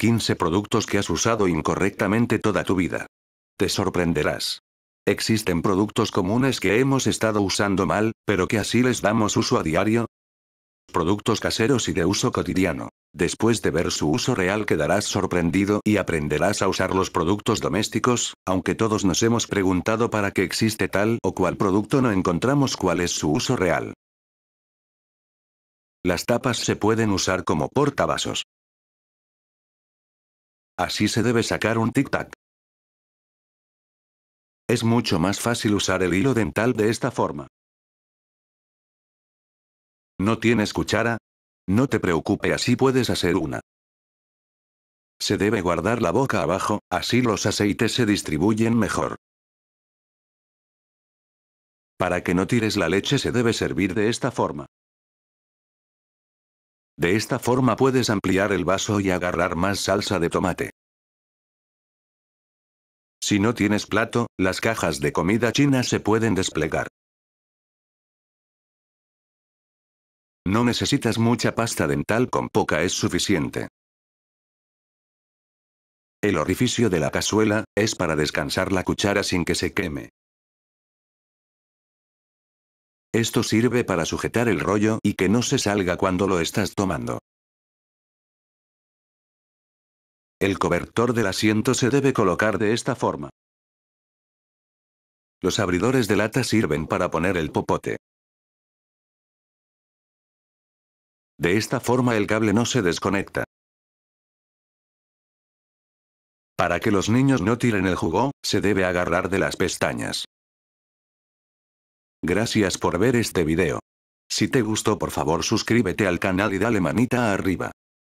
15 productos que has usado incorrectamente toda tu vida. Te sorprenderás. Existen productos comunes que hemos estado usando mal, pero que así les damos uso a diario. Productos caseros y de uso cotidiano. Después de ver su uso real quedarás sorprendido y aprenderás a usar los productos domésticos, aunque todos nos hemos preguntado para qué existe tal o cual producto no encontramos cuál es su uso real. Las tapas se pueden usar como portavasos. Así se debe sacar un tic-tac. Es mucho más fácil usar el hilo dental de esta forma. ¿No tienes cuchara? No te preocupes, así puedes hacer una. Se debe guardar la boca abajo, así los aceites se distribuyen mejor. Para que no tires la leche se debe servir de esta forma. De esta forma puedes ampliar el vaso y agarrar más salsa de tomate. Si no tienes plato, las cajas de comida china se pueden desplegar. No necesitas mucha pasta dental con poca es suficiente. El orificio de la cazuela, es para descansar la cuchara sin que se queme. Esto sirve para sujetar el rollo y que no se salga cuando lo estás tomando. El cobertor del asiento se debe colocar de esta forma. Los abridores de lata sirven para poner el popote. De esta forma el cable no se desconecta. Para que los niños no tiren el jugo, se debe agarrar de las pestañas. Gracias por ver este video. Si te gustó por favor suscríbete al canal y dale manita arriba.